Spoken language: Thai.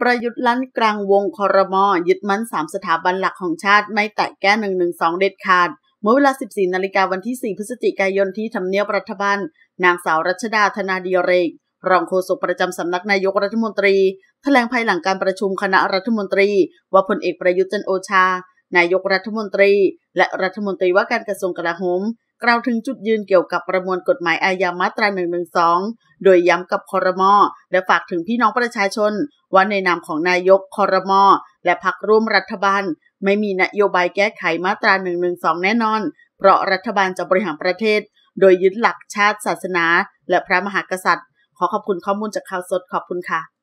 ประยุทธ์ลั่นกลางวงคอรมอยึดมั่น3 สถาบันหลักของชาติไม่แตะแก้112เด็ดขาด เมื่อเวลา 14นาฬิกาวันที่ 4พฤศจิกายนที่ทำเนียบรัฐบาลนางสาวรัชดาธนาดีเรก รองโฆษกประจำสำนักนายกรัฐมนตรีแถลงภายหลังการประชุมคณะรัฐมนตรีว่าพลเอกประยุทธ์จันโอชา นายกรัฐมนตรี และรัฐมนตรีว่าการกระทรวงกลาโหมกล่าวถึงจุดยืนเกี่ยวกับประมวลกฎหมายอาญามาตรา 112 โดยย้ำกับคอรมอ และฝากถึงพี่น้องประชาชน ว่าในนามของนายกคอรมอ และพักร่วมรัฐบาล ไม่มีนโยบายแก้ไขมาตรา 112 แน่นอน เพราะรัฐบาลจะบริหารประเทศ โดยยึดหลักชาติศาสนาและพระมหากษัตริย์ ขอขอบคุณข้อมูลจากข่าวสดขอบคุณค่ะ